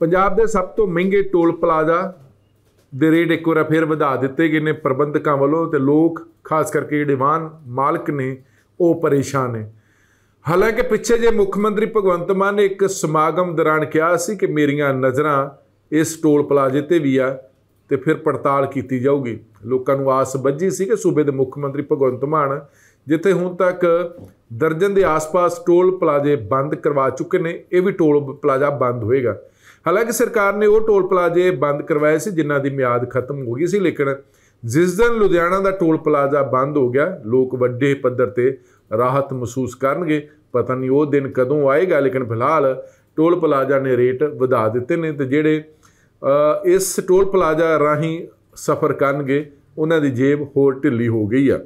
ਪੰਜਾਬ ਦੇ ਸਭ ਤੋਂ ਮਹਿੰਗੇ ਟੋਲ ਪਲਾਜ਼ਾ ਦੇ ਰੇਟ ਇੱਕ ਵਾਰ ਫਿਰ ਵਧਾ ਦਿੱਤੇ ਗਏ ਨੇ ਪ੍ਰਬੰਧਕਾਂ ਵੱਲੋਂ ਤੇ ਲੋਕ ਖਾਸ ਕਰਕੇ ਜਿਹੜੇ ਵਾਹਨ ਮਾਲਕ ਨੇ ਉਹ ਪਰੇਸ਼ਾਨ ਨੇ ਹਾਲਾਂਕਿ ਪਿੱਛੇ ਜੇ ਮੁੱਖ ਮੰਤਰੀ ਭਗਵੰਤ ਮਾਨ ਨੇ ਇੱਕ ਸਮਾਗਮ ਦੌਰਾਨ ਕਿਹਾ ਸੀ ਕਿ ਮੇਰੀਆਂ ਨਜ਼ਰਾਂ ਇਸ ਟੋਲ ਪਲਾਜ਼ੇ ਤੇ ਵੀ ਆ ਤੇ ਫਿਰ ਪੜਤਾਲ ਕੀਤੀ ਜਾਊਗੀ ਲੋਕਾਂ ਨੂੰ ਆਸ ਬੱਝੀ ਸੀ ਕਿ ਸੂਬੇ ਦੇ ਮੁੱਖ ਮੰਤਰੀ ਭਗਵੰਤ ਮਾਨ ਜਿੱਥੇ ਹੁਣ ਤੱਕ ਦਰਜਨ ਦੇ ਆਸ-ਪਾਸ ਟੋਲ ਪਲਾਜ਼ੇ ਬੰਦ ਕਰਵਾ ਚੁੱਕੇ ਨੇ ਇਹ ਵੀ ਟੋਲ ਪਲਾਜ਼ਾ ਬੰਦ ਹੋਏਗਾ ਹਾਲਾਂਕਿ ਸਰਕਾਰ ਨੇ ਉਹ ਟੋਲ ਪਲਾਜ਼ੇ ਬੰਦ ਕਰਵਾਏ ਸੀ ਜਿਨ੍ਹਾਂ ਦੀ ਮਿਆਦ ਖਤਮ ਹੋ ਗਈ ਸੀ ਲੇਕਿਨ ਜਿਸ ਦਿਨ ਲੁਧਿਆਣਾ ਦਾ ਟੋਲ ਪਲਾਜ਼ਾ ਬੰਦ ਹੋ ਗਿਆ ਲੋਕ ਵੱਡੇ ਪੱਧਰ ਤੇ ਰਾਹਤ ਮਹਿਸੂਸ ਕਰਨਗੇ ਪਤਾ ਨਹੀਂ ਉਹ ਦਿਨ ਕਦੋਂ ਆਏਗਾ ਲੇਕਿਨ ਫਿਲਹਾਲ ਟੋਲ ਪਲਾਜ਼ਾ ਨੇ ਰੇਟ ਵਧਾ ਦਿੱਤੇ ਨੇ ਤੇ ਜਿਹੜੇ ਇਸ ਟੋਲ ਪਲਾਜ਼ਾ ਰਾਹੀਂ ਸਫ਼ਰ ਕਰਨਗੇ ਉਹਨਾਂ ਦੀ ਜੇਬ ਹੋਰ ਢਿੱਲੀ ਹੋ ਗਈ ਆ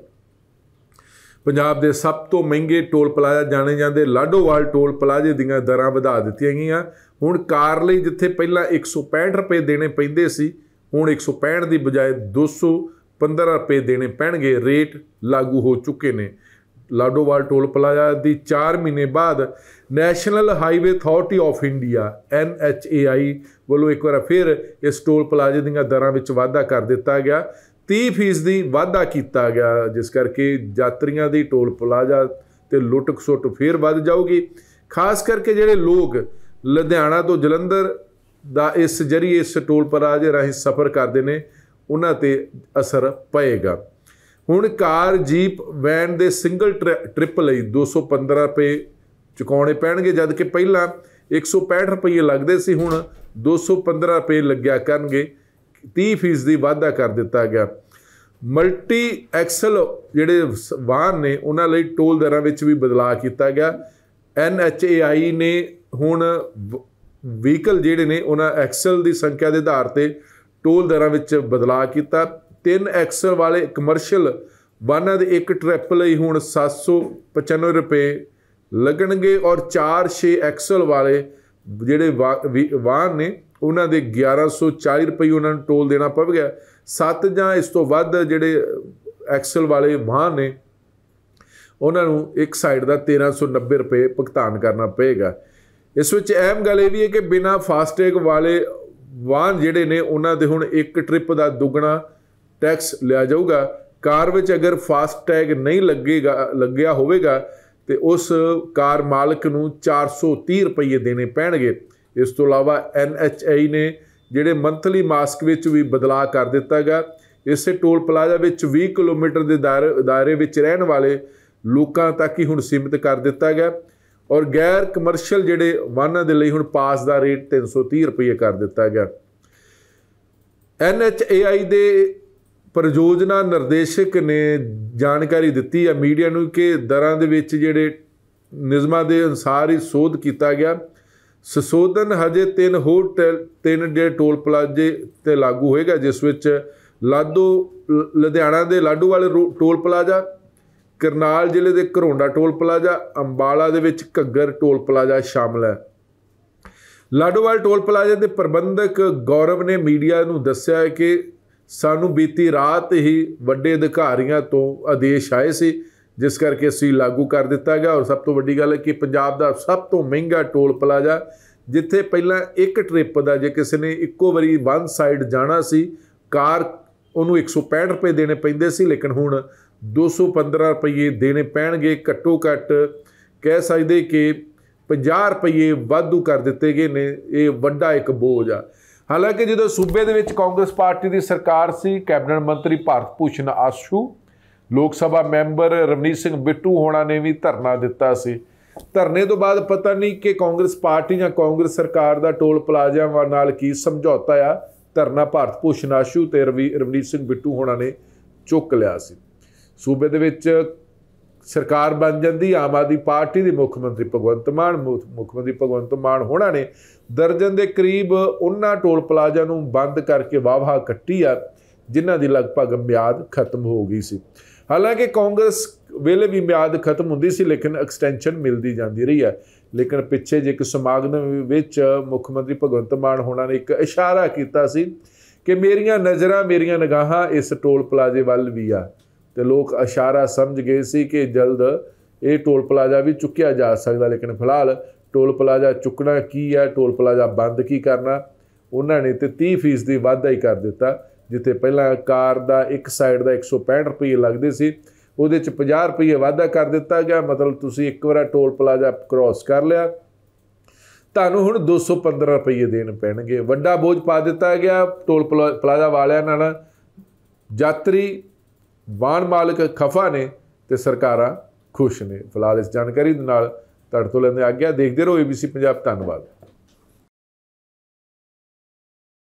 ਪੰਜਾਬ ਦੇ ਸਭ ਤੋਂ ਮਹਿੰਗੇ ਟੋਲ ਪਲਾਜ਼ਾ ਜਾਣੇ ਜਾਂਦੇ ਲਾਡੋਵਾਲ ਟੋਲ ਪਲਾਜ਼ੇ ਦੀਆਂ ਦਰਾਂ ਵਧਾ ਦਿੱਤੀਆਂ ਗਈਆਂ ਹੁਣ ਕਾਰ ਲਈ ਜਿੱਥੇ ਪਹਿਲਾਂ 165 ਰੁਪਏ ਦੇਣੇ ਪੈਂਦੇ ਸੀ ਹੁਣ 165 ਦੀ ਬਜਾਏ 215 ਰੁਪਏ ਦੇਣੇ ਪੈਣਗੇ ਰੇਟ ਲਾਗੂ ਹੋ ਚੁੱਕੇ ਨੇ ਲਾਡੋਵਾਲ ਟੋਲ ਪਲਾਜ਼ਾ ਦੀ 4 ਮਹੀਨੇ ਬਾਅਦ national highway authority of India NHAI ਵੱਲੋਂ ਇੱਕ ਵਾਰ ਫਿਰ ਇਸ ਟੋਲ ਪਲਾਜ਼ੇ ਦੀਆਂ ਦਰਾਂ ਵਿੱਚ ਵਾਧਾ ਕਰ ਦਿੱਤਾ ਗਿਆ 30% ਦੀ ਵਾਧਾ ਕੀਤਾ ਗਿਆ ਜਿਸ ਕਰਕੇ ਯਾਤਰੀਆਂ ਦੀ ਟੋਲ ਪਲਾਜ਼ਾ ਤੇ ਲੁੱਟਕ ਸੁੱਟ ਫੇਰ ਵੱਧ ਜਾਊਗੀ ਖਾਸ ਕਰਕੇ ਜਿਹੜੇ ਲੋਕ ਲੁਧਿਆਣਾ ਤੋਂ ਜਲੰਧਰ ਦਾ ਇਸ ਜਰੀਏ ਇਸ ਟੋਲ ਪਲਾਜ਼ੇ ਰਹੀ ਸਫ਼ਰ ਕਰਦੇ ਨੇ ਉਹਨਾਂ ਤੇ ਅਸਰ ਪਏਗਾ ਹੁਣ ਕਾਰ ਜੀਪ ਵੈਨ ਦੇ ਸਿੰਗਲ ਟ੍ਰਿਪ ਲਈ 215 ਰੁਪਏ ਚੁਕਾਉਣੇ ਪੈਣਗੇ ਜਦ ਕਿ ਪਹਿਲਾਂ 165 ਰੁਪਏ ਲੱਗਦੇ ਸੀ ਹੁਣ 215 ਰੁਪਏ ਲੱਗਿਆ ਕਰਨਗੇ 30% ਦੀ ਵਾਧਾ ਕਰ ਦਿੱਤਾ ਗਿਆ ਮਲਟੀ ਐਕਸਲ ਜਿਹੜੇ ਵਾਹਨ ਨੇ ਉਹਨਾਂ ਲਈ ਟੋਲ ਦਰਾਂ ਵਿੱਚ ਵੀ ਬਦਲਾਅ ਕੀਤਾ ਗਿਆ ਆਈ ਨੇ ਹੁਣ ਵਹੀਕਲ ਜਿਹੜੇ ਨੇ ਉਹਨਾਂ ਐਕਸਲ ਦੀ ਸੰਖਿਆ ਦੇ ਆਧਾਰ ਤੇ ਟੋਲ ਦਰਾਂ ਵਿੱਚ ਬਦਲਾਅ ਕੀਤਾ 3 ਐਕਸਲ ਵਾਲੇ ਕਮਰਸ਼ੀਅਲ ਵਾਹਨਾਂ ਦੇ ਇੱਕ ਟ੍ਰਿਪ ਲਈ ਹੁਣ 795 ਰੁਪਏ ਲੱਗਣਗੇ ਔਰ 4-6 ਐਕਸਲ ਵਾਲੇ ਜਿਹੜੇ ਵਾਹਨ ਨੇ ਉਹਨਾਂ ਦੇ 1140 ਰੁਪਏ ਉਹਨਾਂ ਨੂੰ ਟੋਲ ਦੇਣਾ ਪਵ ਗਿਆ 7 ਜਾਂ ਇਸ ਤੋਂ ਵੱਧ ਜਿਹੜੇ ਐਕਸਲ ਵਾਲੇ ਵਾਹਨ ਨੇ ਉਹਨਾਂ ਨੂੰ ਇੱਕ ਸਾਈਡ ਦਾ 1390 ਰੁਪਏ ਭੁਗਤਾਨ ਕਰਨਾ ਪਏਗਾ ਇਸ ਵਿੱਚ ਅਹਿਮ ਗੱਲ ਇਹ ਵੀ ਹੈ ਕਿ ਬਿਨਾ ਫਾਸਟੈਗ ਵਾਲੇ ਵਾਹਨ ਜਿਹੜੇ ਨੇ ਉਹਨਾਂ ਦੇ ਹੁਣ ਇੱਕ ਟ੍ਰਿਪ ਦਾ ਦੁੱਗਣਾ ਟੈਕਸ ਲਿਆ ਜਾਊਗਾ ਕਾਰ ਵਿੱਚ ਅਗਰ ਫਾਸਟੈਗ ਨਹੀਂ ਲੱਗੇਗਾ ਲੱਗਿਆ ਹੋਵੇਗਾ ਤੇ ਉਸ ਕਾਰ ਮਾਲਕ ਨੂੰ 430 ਰੁਪਏ ਦੇਣੇ ਪੈਣਗੇ ਇਸ ਤੋਂ ਇਲਾਵਾ NHA ਨੇ ਜਿਹੜੇ ਮੰਥਲੀ ਮਾਸਕ ਵਿੱਚ ਵੀ ਬਦਲਾਅ ਕਰ ਦਿੱਤਾਗਾ ਇਸੇ ਟੋਲ ਪਲਾਜ਼ਾ ਵਿੱਚ 20 ਕਿਲੋਮੀਟਰ ਦੇ ਦਾਇਰੇ ਵਿੱਚ ਰਹਿਣ ਵਾਲੇ ਲੋਕਾਂ ਤੱਕ ਹੀ ਹੁਣ ਸੀਮਿਤ ਕਰ ਦਿੱਤਾ ਗਿਆ ਔਰ ਗੈਰ ਕਮਰਸ਼ੀਅਲ ਜਿਹੜੇ ਵਾਹਨਾਂ ਦੇ ਲਈ ਹੁਣ ਪਾਸ ਦਾ ਰੇਟ 330 ਰੁਪਏ ਕਰ ਦਿੱਤਾ ਗਿਆ ਐਨਐਚਏਆਈ ਦੇ ਪ੍ਰਯੋਜਨਾ ਨਿਰਦੇਸ਼ਕ ਨੇ ਜਾਣਕਾਰੀ ਦਿੱਤੀ ਹੈ ਮੀਡੀਆ ਨੂੰ ਕਿ ਦਰਾਂ ਦੇ ਵਿੱਚ ਜਿਹੜੇ ਨਿਯਮਾਂ ਦੇ ਅਨਸਾਰ ਹੀ ਸੋਧ ਕੀਤਾ ਗਿਆ ਸੋਧਨ ਹਜੇ ਤਿੰਨ ਹੋਰ ਤਿੰਨ ਦੇ ਟੋਲ ਪਲਾਜ਼ੇ ਤੇ ਲਾਗੂ ਹੋਏਗਾ ਜਿਸ ਵਿੱਚ ਲਾਡੂ ਲੁਧਿਆਣਾ ਦੇ ਲਾਡੂ ਵਾਲੇ ਟੋਲ ਪਲਾਜ਼ਾ ਕਰਨਾਲ ਜ਼ਿਲ੍ਹੇ ਦੇ ਘਰੋਂਡਾ ਟੋਲ ਪਲਾਜ਼ਾ ਅੰਬਾਲਾ ਦੇ ਵਿੱਚ ਘੱਗਰ ਟੋਲ ਪਲਾਜ਼ਾ ਸ਼ਾਮਲ ਹੈ ਲਾਡੋਵਾਲ ਟੋਲ ਪਲਾਜ਼ਾ ਦੇ ਪ੍ਰਬੰਧਕ ਗੌਰਵ ਨੇ ਮੀਡੀਆ ਨੂੰ ਦੱਸਿਆ ਕਿ ਸਾਨੂੰ ਬੀਤੀ ਰਾਤ ਹੀ ਵੱਡੇ ਅਧਿਕਾਰੀਆਂ ਤੋਂ ਆਦੇਸ਼ ਆਏ ਸੀ ਜਿਸ ਕਰਕੇ ਅਸੀਂ ਲਾਗੂ ਕਰ ਦਿੱਤਾ ਗਿਆ ਔਰ ਸਭ ਤੋਂ ਵੱਡੀ ਗੱਲ ਹੈ ਕਿ ਪੰਜਾਬ ਦਾ ਸਭ ਤੋਂ ਮਹਿੰਗਾ ਟੋਲ ਪਲਾਜ਼ਾ ਜਿੱਥੇ ਪਹਿਲਾਂ ਇੱਕ ਟ੍ਰਿਪ ਦਾ ਜੇ ਕਿਸੇ ਨੇ ਇੱਕੋ ਵਾਰੀ ਵਨ ਸਾਈਡ ਜਾਣਾ ਸੀ ਕਾਰ ਉਹਨੂੰ 165 ਰੁਪਏ ਦੇਣੇ ਪੈਂਦੇ ਸੀ ਲੇਕਿਨ ਹੁਣ 215 ਰੁਪਏ ਦੇਣੇ ਪੈਣਗੇ ਘੱਟੋ ਘੱਟ ਕਹਿ ਸਕਦੇ ਕਿ 50 ਰੁਪਏ ਵਾਧੂ ਕਰ ਦਿੱਤੇ ਗਏ ਨੇ ਇਹ ਵੱਡਾ ਇੱਕ ਬੋਝ ਆ ਹਾਲਾਂਕਿ ਜਦੋਂ ਸੂਬੇ ਦੇ ਵਿੱਚ ਕਾਂਗਰਸ ਪਾਰਟੀ ਦੀ ਸਰਕਾਰ ਸੀ ਕੈਬਨਿਟ ਮੰਤਰੀ ਭਾਰਤ ਭੂਸ਼ਣ ਆਸ਼ੂ ਲੋਕ ਸਭਾ ਮੈਂਬਰ ਰਵਨੀਤ ਸਿੰਘ ਬਿੱਟੂ ਹੋਣਾ ਨੇ ਵੀ ਧਰਨਾ ਦਿੱਤਾ ਸੀ ਧਰਨੇ ਤੋਂ ਬਾਅਦ ਪਤਾ ਨਹੀਂ ਕਿ ਕਾਂਗਰਸ ਪਾਰਟੀ ਜਾਂ ਕਾਂਗਰਸ ਸਰਕਾਰ ਦਾ ਟੋਲ ਪਲਾਜ਼ਾ ਨਾਲ ਕੀ ਸਮਝੌਤਾ ਆ ਧਰਨਾ ਭਾਰਤ ਭੂਸ਼ਣ ਆਸ਼ੂ ਤੇ ਰਵਨੀਤ ਸਿੰਘ ਬਿੱਟੂ ਹੋਣਾ ਨੇ ਚੁੱਕ ਲਿਆ ਸੀ ਸੂਬੇ ਦੇ ਵਿੱਚ ਸਰਕਾਰ ਬਣ ਜਾਂਦੀ ਆਮ ਆਦਮੀ ਪਾਰਟੀ ਦੇ ਮੁੱਖ ਮੰਤਰੀ ਭਗਵੰਤ ਮਾਨ ਮੁੱਖ ਮੰਤਰੀ ਭਗਵੰਤ ਮਾਨ ਹੋਣਾ ਨੇ ਦਰਜਨ ਦੇ ਕਰੀਬ ਉਹਨਾਂ ਟੋਲ ਪਲਾਜ਼ਾ ਨੂੰ ਬੰਦ ਕਰਕੇ ਵਾਵਾ ਕੱਟੀ ਆ ਜਿਨ੍ਹਾਂ ਦੀ ਲਗਭਗ ਮਿਆਦ ਖਤਮ ਹੋ ਗਈ ਸੀ ਹਾਲਾਂਕਿ ਕਾਂਗਰਸ ਵੇਲੇ ਵੀ ਮਿਆਦ ਖਤਮ ਹੁੰਦੀ ਸੀ ਲੇਕਿਨ ਐਕਸਟੈਂਸ਼ਨ ਮਿਲਦੀ ਜਾਂਦੀ ਰਹੀ ਹੈ ਲੇਕਿਨ ਪਿੱਛੇ ਜੇ ਇੱਕ ਸਮਾਗਮ ਵਿੱਚ ਮੁੱਖ ਮੰਤਰੀ ਭਗਵੰਤ ਮਾਨ ਹੋਣਾ ਨੇ ਇੱਕ ਇਸ਼ਾਰਾ ਕੀਤਾ ਸੀ ਕਿ ਮੇਰੀਆਂ ਨਜ਼ਰਾਂ ਮੇਰੀਆਂ ਨਿਗਾਹਾਂ ਇਸ ਟੋਲ ਪਲਾਜ਼ੇ ਵੱਲ ਵੀ ਆ ਤੇ ਲੋਕ ਇਸ਼ਾਰਾ ਸਮਝ ਗਏ ਸੀ ਕਿ ਜਲਦ ਇਹ ਟੋਲ ਪਲਾਜ਼ਾ ਵੀ ਚੁੱਕਿਆ ਜਾ ਸਕਦਾ ਲੇਕਿਨ ਫਿਲਹਾਲ ਟੋਲ ਪਲਾਜ਼ਾ ਚੁੱਕਣਾ ਕੀ ਹੈ ਟੋਲ ਪਲਾਜ਼ਾ ਬੰਦ ਕੀ ਕਰਨਾ ਉਹਨਾਂ ਨੇ ਤੇ 30% ਦੀ ਵਾਧਾ ਹੀ ਕਰ ਦਿੱਤਾ ਜਿੱਥੇ ਪਹਿਲਾਂ ਕਾਰ ਦਾ ਇੱਕ ਸਾਈਡ ਦਾ 165 ਰੁਪਏ ਲੱਗਦੇ ਸੀ ਉਹਦੇ ਚ 50 ਰੁਪਏ ਵਾਧਾ ਕਰ ਦਿੱਤਾ ਗਿਆ ਮਤਲਬ ਤੁਸੀਂ ਇੱਕ ਵਾਰ ਟੋਲ ਪਲਾਜ਼ਾ ਕ੍ਰਾਸ ਕਰ ਲਿਆ ਤੁਹਾਨੂੰ ਹੁਣ 215 ਰੁਪਏ ਦੇਣ ਪੈਣਗੇ ਵੱਡਾ ਬੋਝ ਪਾ ਦਿੱਤਾ ਗਿਆ ਟੋਲ ਪਲਾਜ਼ਾ ਵਾਲਿਆਂ ਨਾਲ ਯਾਤਰੀ ਬਾਣ ਮਾਲਕ ਖਫਾ ਨੇ ਤੇ ਸਰਕਾਰਾਂ ਖੁਸ਼ ਨੇ ਫਿਲਹਾਲ ਇਸ ਜਾਣਕਾਰੀ ਦੇ ਨਾਲ ਤੁਹਾਡੇ ਤੋਂ ਲੈਂਦੇ ਆ ਗਿਆ ਦੇਖਦੇ ਰਹੋ ABC ਪੰਜਾਬ ਧੰਨਵਾਦ